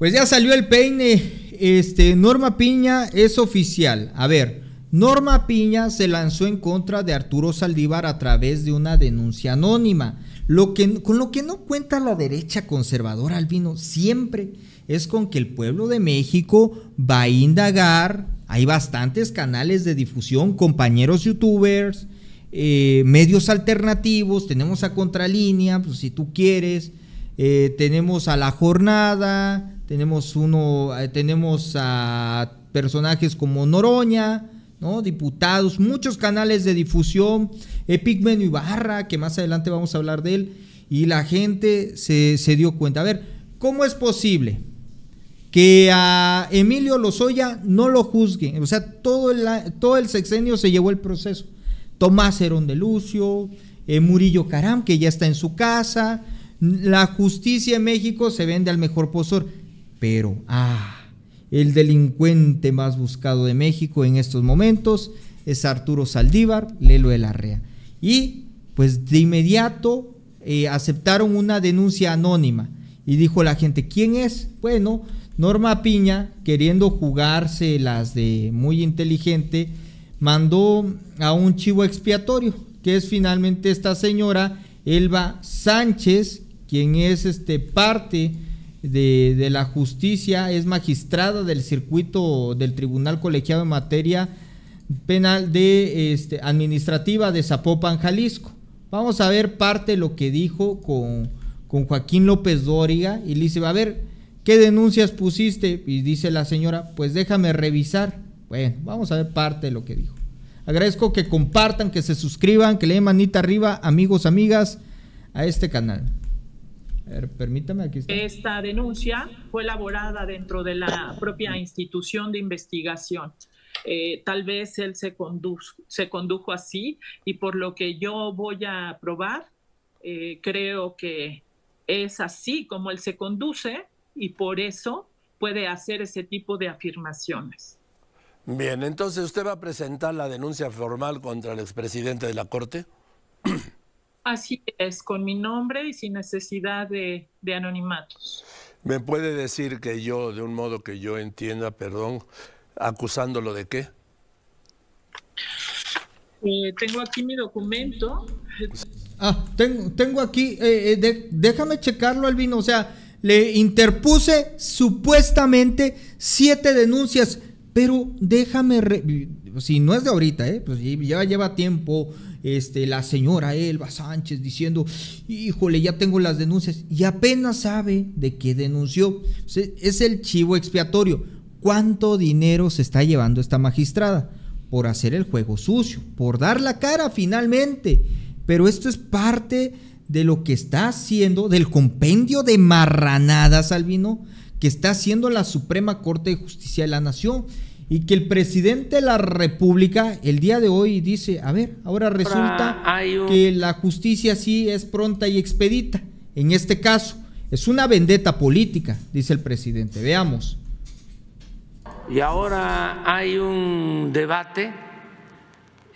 Pues ya salió el peine. Este, Norma Piña es oficial. A ver, Norma Piña se lanzó en contra de Arturo Saldívar a través de una denuncia anónima. Lo que, con lo que no cuenta la derecha conservadora, Albino, siempre es con que el pueblo de México va a indagar. Hay bastantes canales de difusión, compañeros youtubers, eh, medios alternativos, tenemos a Contralínea, pues, si tú quieres, eh, tenemos a La Jornada, tenemos uno, eh, tenemos a personajes como Noroña, ¿no? Diputados, muchos canales de difusión, Epic Menu Ibarra, que más adelante vamos a hablar de él, y la gente se, dio cuenta. A ver, ¿cómo es posible? que a Emilio Lozoya no lo juzguen. O sea, todo el, todo el sexenio se llevó el proceso. Tomás Herón de Lucio, eh, Murillo Caram, que ya está en su casa. La justicia en México se vende al mejor postor. Pero, ah, el delincuente más buscado de México en estos momentos es Arturo Saldívar, Lelo de Larrea Y pues de inmediato eh, aceptaron una denuncia anónima. Y dijo la gente, ¿quién es? Bueno, Norma Piña, queriendo jugarse las de muy inteligente, mandó a un chivo expiatorio, que es finalmente esta señora Elba Sánchez, quien es este parte de, la Justicia, es magistrada del circuito del Tribunal Colegiado en materia penal de este, administrativa de Zapopan, Jalisco. Vamos a ver parte de lo que dijo con, con Joaquín López Dóriga y le dice, a ver, ¿qué denuncias pusiste? Y dice la señora, pues déjame revisar. Bueno, vamos a ver parte de lo que dijo. Agradezco que compartan, que se suscriban, que le den manita arriba, amigos, amigas, a este canal permítame, aquí Esta denuncia fue elaborada dentro de la propia institución de investigación. Eh, tal vez él se, condujo, así y por lo que yo voy a probar, eh, creo que es así como él se conduce y por eso puede hacer ese tipo de afirmaciones. Bien, entonces usted va a presentar la denuncia formal contra el expresidente de la Corte. Así es, con mi nombre y sin necesidad de, anonimatos. ¿Me puede decir que yo, de un modo que yo entienda, perdón, acusándolo de qué? Eh, tengo aquí mi documento. Ah, tengo, aquí, eh, eh, déjame checarlo, Albino. O sea, le interpuse supuestamente siete denuncias. Pero déjame, si no es de ahorita, eh, pues ya lleva tiempo este, la señora Elba Sánchez diciendo, híjole, ya tengo las denuncias y apenas sabe de qué denunció. Es el chivo expiatorio. ¿Cuánto dinero se está llevando esta magistrada? Por hacer el juego sucio, por dar la cara finalmente. Pero esto es parte de lo que está haciendo, del compendio de marranadas, Albino, que está haciendo la Suprema Corte de Justicia de la Nación y que el presidente de la República el día de hoy dice, a ver, ahora resulta que la justicia sí es pronta y expedita. En este caso, es una vendetta política, dice el presidente. Veamos. Y ahora hay un debate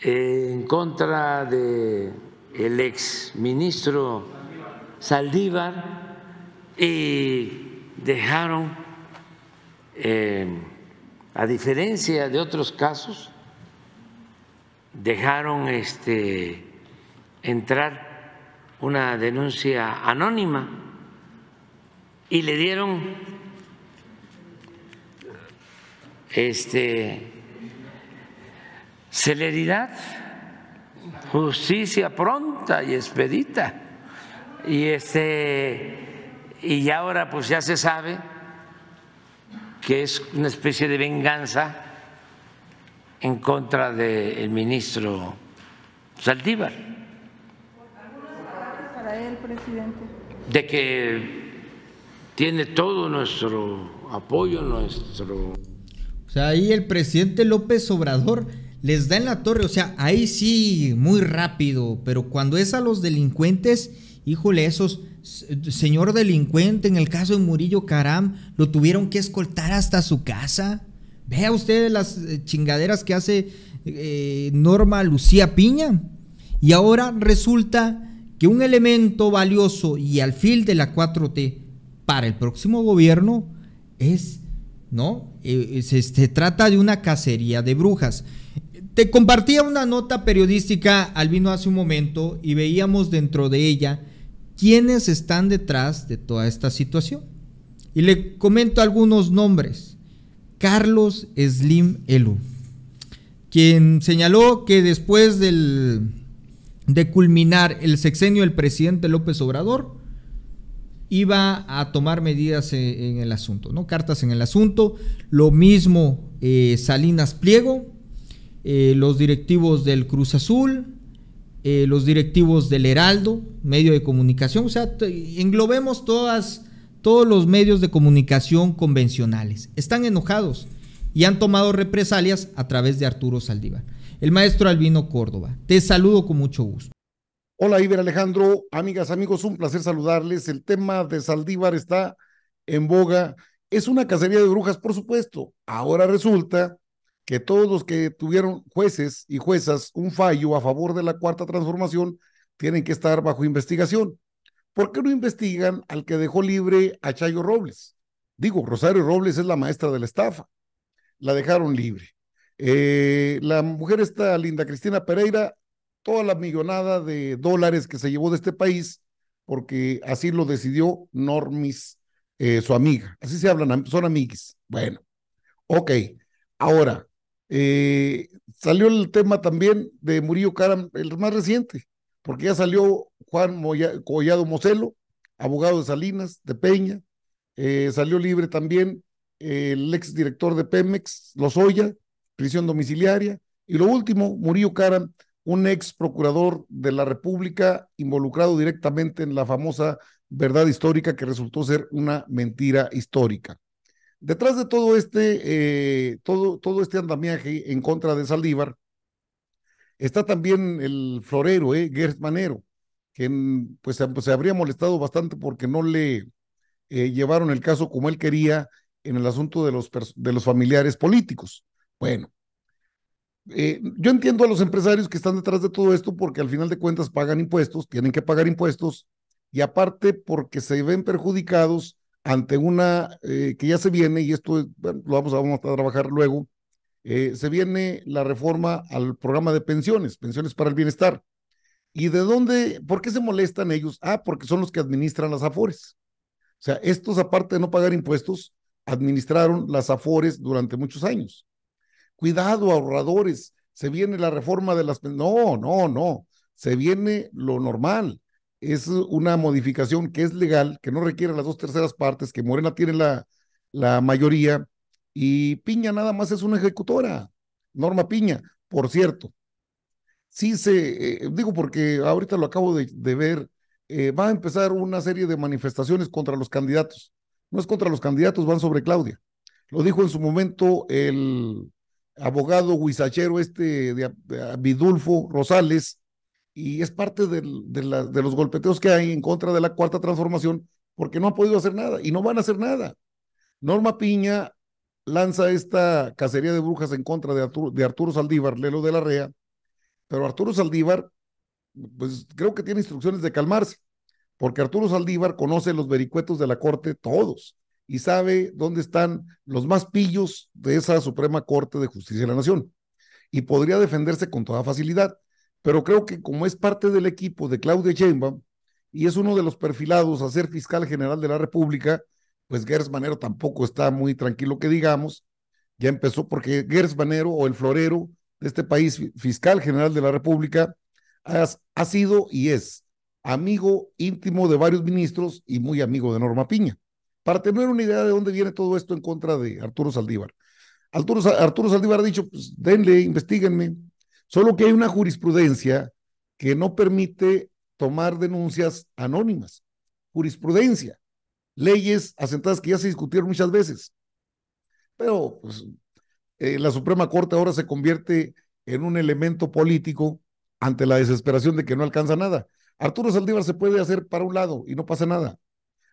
eh, en contra de el ex ministro Saldívar y dejaron, eh, a diferencia de otros casos, dejaron este, entrar una denuncia anónima y le dieron este, celeridad, justicia pronta y expedita. Y este y ahora pues ya se sabe que es una especie de venganza en contra del ministro Saldívar. Para él, presidente. De que tiene todo nuestro apoyo, nuestro... O sea, ahí el presidente López Obrador les da en la torre, o sea, ahí sí, muy rápido, pero cuando es a los delincuentes Híjole, esos, señor delincuente, en el caso de Murillo Caram, lo tuvieron que escoltar hasta su casa. Vea usted las eh, chingaderas que hace eh, Norma Lucía Piña. Y ahora resulta que un elemento valioso y al alfil de la 4T para el próximo gobierno es, ¿no? Eh, se, trata de una cacería de brujas. Te compartía una nota periodística, vino hace un momento y veíamos dentro de ella quiénes están detrás de toda esta situación. Y le comento algunos nombres. Carlos Slim Elu, quien señaló que después de culminar el sexenio el presidente López Obrador, iba a tomar medidas en el asunto, ¿no? Cartas en el asunto. Lo mismo eh, Salinas Pliego, eh, los directivos del Cruz Azul, eh, los directivos del Heraldo, medio de comunicación, o sea, englobemos todos los medios de comunicación convencionales. Están enojados y han tomado represalias a través de Arturo Saldívar. El maestro Albino Córdoba, te saludo con mucho gusto. Hola Iber Alejandro, amigas, amigos, un placer saludarles. El tema de Saldívar está en boga. Es una cacería de brujas, por supuesto. Ahora resulta que todos los que tuvieron jueces y juezas un fallo a favor de la cuarta transformación tienen que estar bajo investigación. ¿Por qué no investigan al que dejó libre a Chayo Robles? Digo, Rosario Robles es la maestra de la estafa. La dejaron libre. Eh, la mujer está Linda Cristina Pereira, toda la millonada de dólares que se llevó de este país, porque así lo decidió Normis, eh, su amiga. Así se hablan, son amiguis. Bueno, ok. Ahora, eh, salió el tema también de Murillo Caram, el más reciente, porque ya salió Juan Collado Mocelo, abogado de Salinas, de Peña, eh, salió libre también el exdirector de Pemex, Lozoya, prisión domiciliaria, y lo último, Murillo Caram, un ex procurador de la República involucrado directamente en la famosa verdad histórica que resultó ser una mentira histórica. Detrás de todo este, eh, todo, todo este andamiaje en contra de Saldívar, está también el florero, eh, Gert Manero, que pues, pues, se habría molestado bastante porque no le eh, llevaron el caso como él quería en el asunto de los, de los familiares políticos. Bueno, eh, yo entiendo a los empresarios que están detrás de todo esto porque al final de cuentas pagan impuestos, tienen que pagar impuestos y aparte porque se ven perjudicados ante una eh, que ya se viene, y esto lo vamos, vamos a trabajar luego, eh, se viene la reforma al programa de pensiones, pensiones para el bienestar. ¿Y de dónde, por qué se molestan ellos? Ah, porque son los que administran las AFORES. O sea, estos aparte de no pagar impuestos, administraron las AFORES durante muchos años. Cuidado, ahorradores, se viene la reforma de las... No, no, no, se viene lo normal es una modificación que es legal, que no requiere las dos terceras partes, que Morena tiene la, la mayoría y Piña nada más es una ejecutora, Norma Piña, por cierto. Sí se, eh, digo porque ahorita lo acabo de, ver, eh, va a empezar una serie de manifestaciones contra los candidatos. No es contra los candidatos, van sobre Claudia. Lo dijo en su momento el abogado huizachero este de, de Rosales, y es parte de, los golpeteos que hay en contra de la cuarta transformación porque no han podido hacer nada y no van a hacer nada. Norma Piña lanza esta cacería de brujas en contra de Arturo, de Arturo Saldívar, Lelo de la Rea, pero Arturo Saldívar, pues creo que tiene instrucciones de calmarse, porque Arturo Saldívar conoce los vericuetos de la Corte todos y sabe dónde están los más pillos de esa Suprema Corte de Justicia de la Nación y podría defenderse con toda facilidad pero creo que como es parte del equipo de Claudia Sheinbaum y es uno de los perfilados a ser fiscal general de la República, pues Gers Manero tampoco está muy tranquilo que digamos. Ya empezó porque Gers Manero o el florero de este país, fiscal general de la República, ha sido y es amigo íntimo de varios ministros y muy amigo de Norma Piña. Para tener una idea de dónde viene todo esto en contra de Arturo Saldívar. Arturo, Arturo Saldívar ha dicho, pues, denle, investiguenme, Solo que hay una jurisprudencia que no permite tomar denuncias anónimas. Jurisprudencia, leyes asentadas que ya se discutieron muchas veces. Pero pues, eh, la Suprema Corte ahora se convierte en un elemento político ante la desesperación de que no alcanza nada. Arturo Saldívar se puede hacer para un lado y no pasa nada.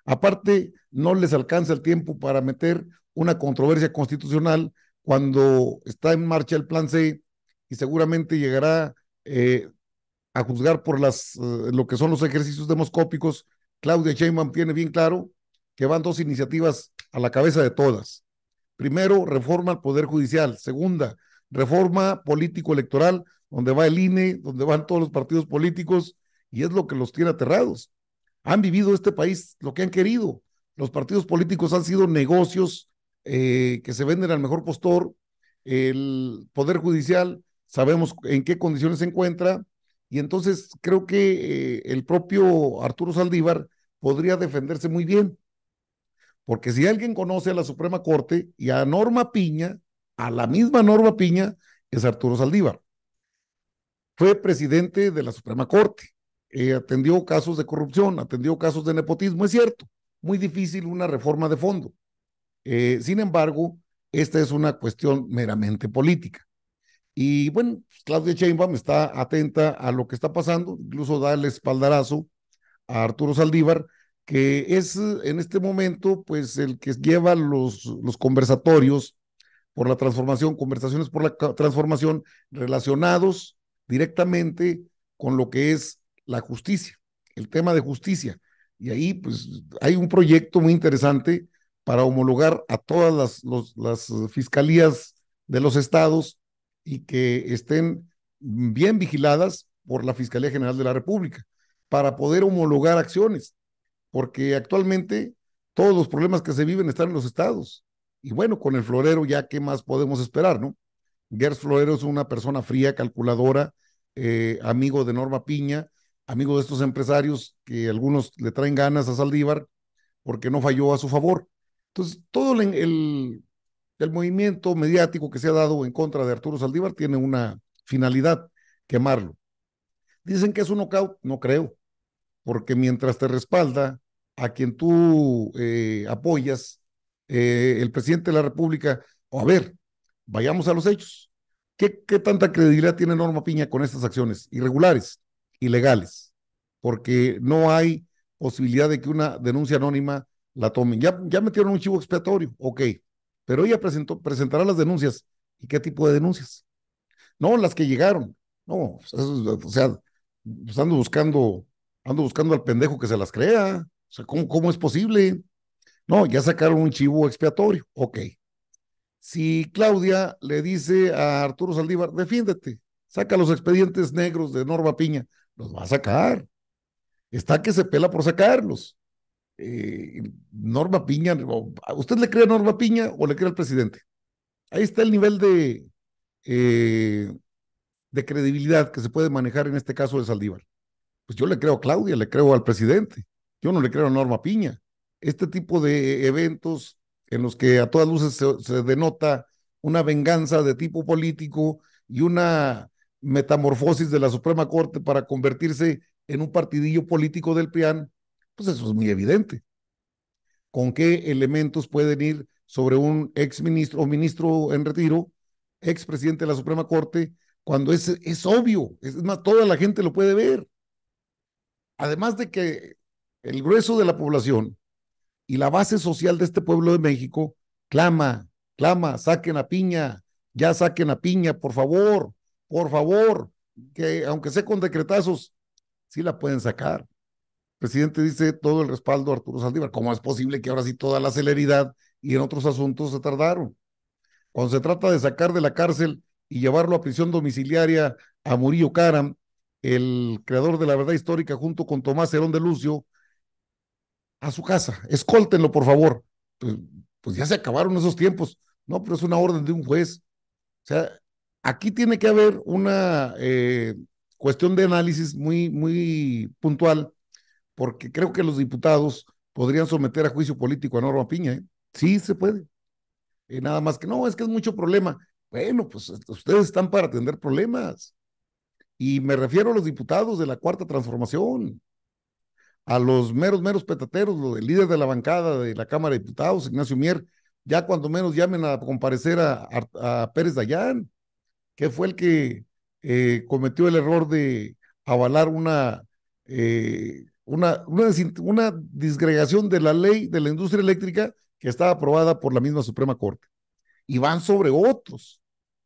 Aparte, no les alcanza el tiempo para meter una controversia constitucional cuando está en marcha el plan C y seguramente llegará eh, a juzgar por las, eh, lo que son los ejercicios demoscópicos. Claudia Sheinbaum tiene bien claro que van dos iniciativas a la cabeza de todas. Primero, reforma al Poder Judicial. Segunda, reforma político-electoral, donde va el INE, donde van todos los partidos políticos, y es lo que los tiene aterrados. Han vivido este país lo que han querido. Los partidos políticos han sido negocios eh, que se venden al mejor postor. El Poder Judicial sabemos en qué condiciones se encuentra, y entonces creo que eh, el propio Arturo Saldívar podría defenderse muy bien, porque si alguien conoce a la Suprema Corte y a Norma Piña, a la misma Norma Piña, es Arturo Saldívar. Fue presidente de la Suprema Corte, eh, atendió casos de corrupción, atendió casos de nepotismo, es cierto, muy difícil una reforma de fondo. Eh, sin embargo, esta es una cuestión meramente política. Y bueno, pues, Claudia Sheinbaum está atenta a lo que está pasando, incluso da el espaldarazo a Arturo Saldívar, que es en este momento pues el que lleva los, los conversatorios por la transformación, conversaciones por la transformación relacionados directamente con lo que es la justicia, el tema de justicia. Y ahí pues hay un proyecto muy interesante para homologar a todas las, las fiscalías de los estados y que estén bien vigiladas por la Fiscalía General de la República para poder homologar acciones, porque actualmente todos los problemas que se viven están en los estados. Y bueno, con el florero ya qué más podemos esperar, ¿no? Gers Florero es una persona fría, calculadora, eh, amigo de Norma Piña, amigo de estos empresarios que algunos le traen ganas a Saldívar porque no falló a su favor. Entonces, todo el el movimiento mediático que se ha dado en contra de Arturo Saldívar tiene una finalidad, quemarlo. Dicen que es un knockout, no creo, porque mientras te respalda a quien tú eh, apoyas, eh, el presidente de la República, a ver, vayamos a los hechos. ¿Qué, ¿Qué tanta credibilidad tiene Norma Piña con estas acciones irregulares, ilegales? Porque no hay posibilidad de que una denuncia anónima la tomen. Ya, ya metieron un chivo expiatorio, ok, pero ella presentó, presentará las denuncias. ¿Y qué tipo de denuncias? No, las que llegaron. No, pues, o sea, pues, ando buscando, ando buscando al pendejo que se las crea. O sea, ¿cómo, es posible? No, ya sacaron un chivo expiatorio. Ok. Si Claudia le dice a Arturo Saldívar, defiéndete, saca los expedientes negros de Norma Piña, los va a sacar. Está que se pela por sacarlos. Eh, Norma Piña, ¿usted le cree a Norma Piña o le cree al presidente? Ahí está el nivel de, eh, de credibilidad que se puede manejar en este caso de Saldívar. Pues yo le creo a Claudia, le creo al presidente, yo no le creo a Norma Piña. Este tipo de eventos en los que a todas luces se, denota una venganza de tipo político y una metamorfosis de la Suprema Corte para convertirse en un partidillo político del PRIAN, pues, eso es muy evidente. ¿Con qué elementos pueden ir sobre un ex ministro o ministro en retiro, ex presidente de la Suprema Corte, cuando es, es obvio? Es más, toda la gente lo puede ver. Además de que el grueso de la población y la base social de este pueblo de México clama, clama, saquen a piña, ya saquen a piña, por favor, por favor, que aunque sea con decretazos, sí la pueden sacar presidente dice todo el respaldo a Arturo Saldívar. ¿Cómo es posible que ahora sí toda la celeridad y en otros asuntos se tardaron? Cuando se trata de sacar de la cárcel y llevarlo a prisión domiciliaria a Murillo Caram, el creador de la verdad histórica, junto con Tomás Herón de Lucio, a su casa. Escóltenlo, por favor. Pues, pues, ya se acabaron esos tiempos. No, pero es una orden de un juez. O sea, aquí tiene que haber una eh, cuestión de análisis muy, muy puntual porque creo que los diputados podrían someter a juicio político a Norma Piña. ¿eh? Sí, se puede. Eh, nada más que no, es que es mucho problema. Bueno, pues ustedes están para atender problemas. Y me refiero a los diputados de la Cuarta Transformación, a los meros, meros petateros, el del líder de la bancada de la Cámara de Diputados, Ignacio Mier, ya cuando menos llamen a comparecer a, Pérez Dayán, que fue el que eh, cometió el error de avalar una eh, una, disgregación de la ley de la industria eléctrica que está aprobada por la misma Suprema Corte. Y van sobre otros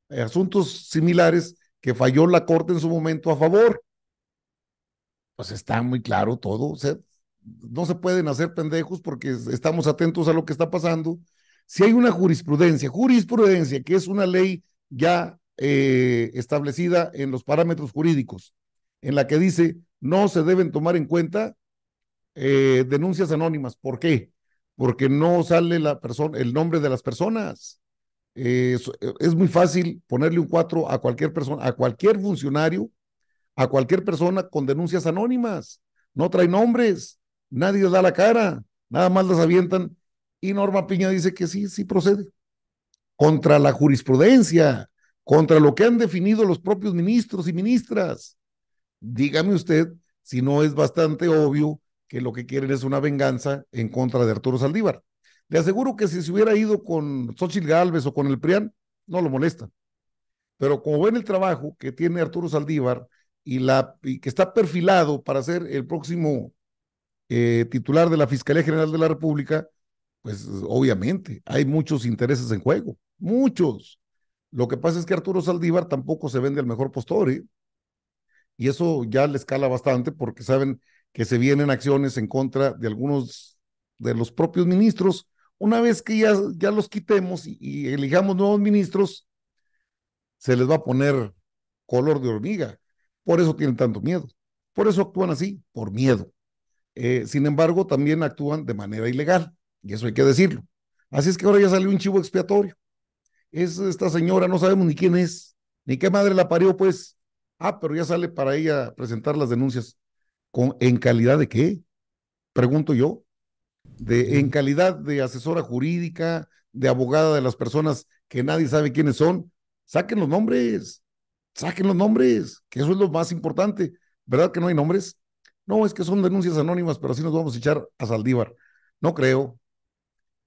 asuntos similares que falló la Corte en su momento a favor. Pues está muy claro todo. no se pueden hacer pendejos porque estamos atentos a lo que está pasando. Si hay una jurisprudencia, jurisprudencia que es una ley ya eh, establecida en los parámetros jurídicos en la que dice no se deben tomar en cuenta eh, denuncias anónimas. ¿Por qué? Porque no sale la persona, el nombre de las personas. Eh, es muy fácil ponerle un cuatro a cualquier persona, a cualquier funcionario, a cualquier persona con denuncias anónimas. No trae nombres, nadie da la cara, nada más las avientan. Y Norma Piña dice que sí, sí procede. Contra la jurisprudencia, contra lo que han definido los propios ministros y ministras dígame usted si no es bastante obvio que lo que quieren es una venganza en contra de Arturo Saldívar. Le aseguro que si se hubiera ido con Xochitl Galvez o con el PRIAN, no lo molesta. Pero como ven el trabajo que tiene Arturo Saldívar y, la, y que está perfilado para ser el próximo eh, titular de la Fiscalía General de la República, pues obviamente hay muchos intereses en juego, muchos. Lo que pasa es que Arturo Saldívar tampoco se vende al mejor postor. ¿eh? y eso ya le escala bastante porque saben que se vienen acciones en contra de algunos de los propios ministros. Una vez que ya, ya los quitemos y, elijamos nuevos ministros, se les va a poner color de hormiga. Por eso tienen tanto miedo. Por eso actúan así, por miedo. Eh, sin embargo, también actúan de manera ilegal, y eso hay que decirlo. Así es que ahora ya salió un chivo expiatorio. Es esta señora, no sabemos ni quién es, ni qué madre la parió, pues, Ah, pero ya sale para ella presentar las denuncias. ¿Con, ¿En calidad de qué? Pregunto yo. De, ¿En calidad de asesora jurídica, de abogada de las personas que nadie sabe quiénes son? Saquen los nombres, saquen los nombres, que eso es lo más importante. ¿Verdad que no hay nombres? No, es que son denuncias anónimas, pero así nos vamos a echar a Saldívar. No creo.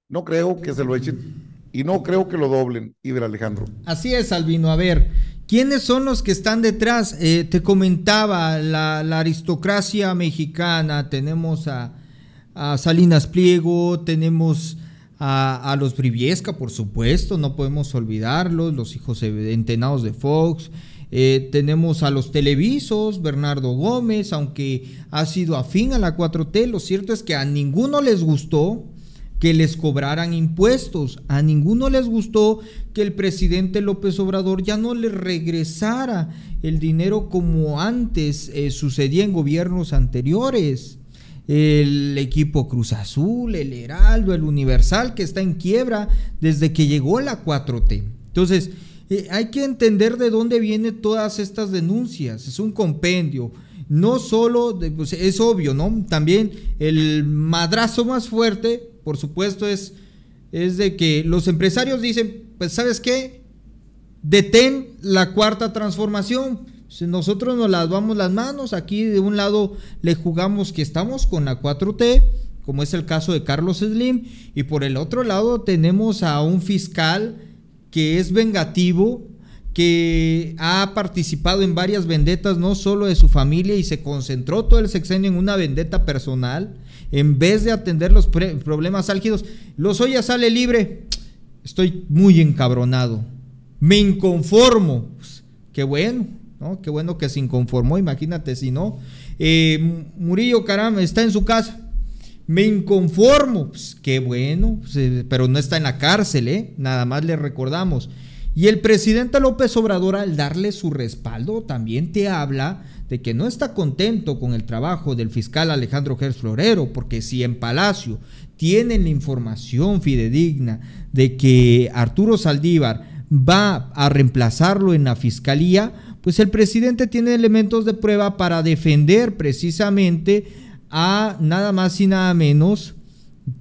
No creo que se lo echen. Y no creo que lo doblen, Iber Alejandro. Así es, Albino. A ver, ¿quiénes son los que están detrás? Eh, te comentaba, la, aristocracia mexicana, tenemos a, Salinas Pliego, tenemos a, los Briviesca, por supuesto, no podemos olvidarlos, los hijos entenados de Fox. Eh, tenemos a los televisos, Bernardo Gómez, aunque ha sido afín a la 4T, lo cierto es que a ninguno les gustó, que les cobraran impuestos. A ninguno les gustó que el presidente López Obrador ya no les regresara el dinero como antes eh, sucedía en gobiernos anteriores. El equipo Cruz Azul, el Heraldo, el Universal, que está en quiebra desde que llegó la 4T. Entonces, eh, hay que entender de dónde vienen todas estas denuncias. Es un compendio no solo, pues es obvio, ¿no? También el madrazo más fuerte por supuesto, es, es de que los empresarios dicen, pues sabes qué, detén la cuarta transformación. Nosotros nos lavamos las manos, aquí de un lado le jugamos que estamos con la 4T, como es el caso de Carlos Slim, y por el otro lado tenemos a un fiscal que es vengativo que ha participado en varias vendetas, no solo de su familia, y se concentró todo el sexenio en una vendeta personal, en vez de atender los problemas álgidos. los ya sale libre. Estoy muy encabronado. Me inconformo. Pues, qué bueno, ¿no? Qué bueno que se inconformó, imagínate si no. Eh, Murillo, caramba, está en su casa. Me inconformo. Pues, qué bueno, pues, eh, pero no está en la cárcel, ¿eh? Nada más le recordamos. Y el presidente López Obrador al darle su respaldo también te habla de que no está contento con el trabajo del fiscal Alejandro Gers Florero, porque si en Palacio tienen la información fidedigna de que Arturo Saldívar va a reemplazarlo en la fiscalía, pues el presidente tiene elementos de prueba para defender precisamente a nada más y nada menos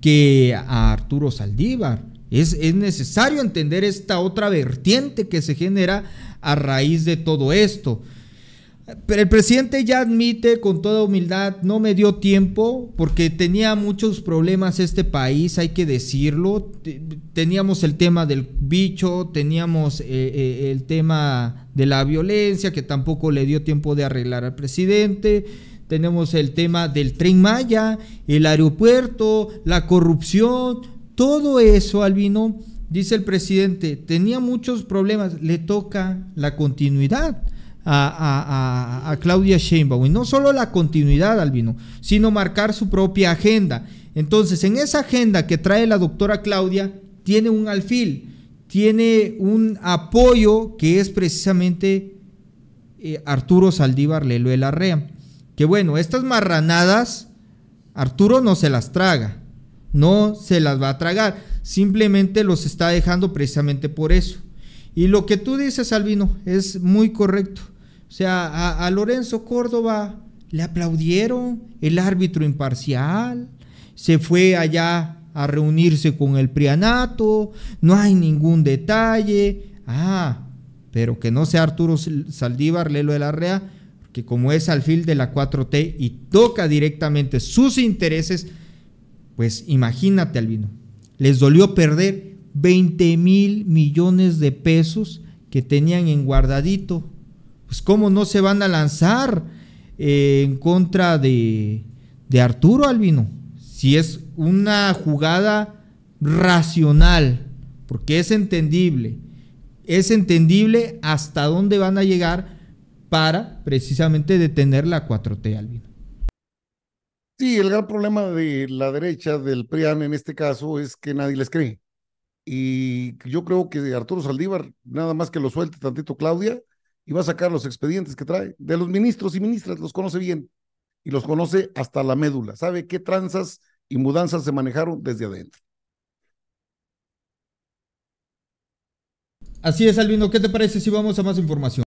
que a Arturo Saldívar. Es, necesario entender esta otra vertiente que se genera a raíz de todo esto. Pero el presidente ya admite con toda humildad, no me dio tiempo porque tenía muchos problemas este país, hay que decirlo. Teníamos el tema del bicho, teníamos eh, eh, el tema de la violencia que tampoco le dio tiempo de arreglar al presidente tenemos el tema del tren Maya, el aeropuerto, la corrupción, todo eso, Albino, dice el presidente, tenía muchos problemas, le toca la continuidad. A, Claudia Sheinbaum. Y no solo la continuidad, Albino, sino marcar su propia agenda. Entonces, en esa agenda que trae la doctora Claudia, tiene un alfil, tiene un apoyo que es precisamente eh, Arturo Saldívar Leluel Arrea. Que bueno, estas marranadas, Arturo no se las traga. No se las va a tragar. Simplemente los está dejando precisamente por eso. Y lo que tú dices, Albino, es muy correcto. O sea, a, Lorenzo Córdoba le aplaudieron, el árbitro imparcial, se fue allá a reunirse con el prianato, no hay ningún detalle. Ah, pero que no sea Arturo Saldívar, Lelo de la Rea, que como es alfil de la 4T y toca directamente sus intereses, pues imagínate, Albino, les dolió perder 20 mil millones de pesos que tenían en guardadito. Pues cómo no se van a lanzar eh, en contra de, de Arturo Albino, si es una jugada racional, porque es entendible, es entendible hasta dónde van a llegar para precisamente detener la 4T Albino. Sí, el gran problema de la derecha, del PRIAN en este caso, es que nadie les cree. Y yo creo que Arturo Saldívar, nada más que lo suelte tantito Claudia, y va a sacar los expedientes que trae. De los ministros y ministras los conoce bien y los conoce hasta la médula. Sabe qué tranzas y mudanzas se manejaron desde adentro. Así es, Albino. ¿Qué te parece si vamos a más información?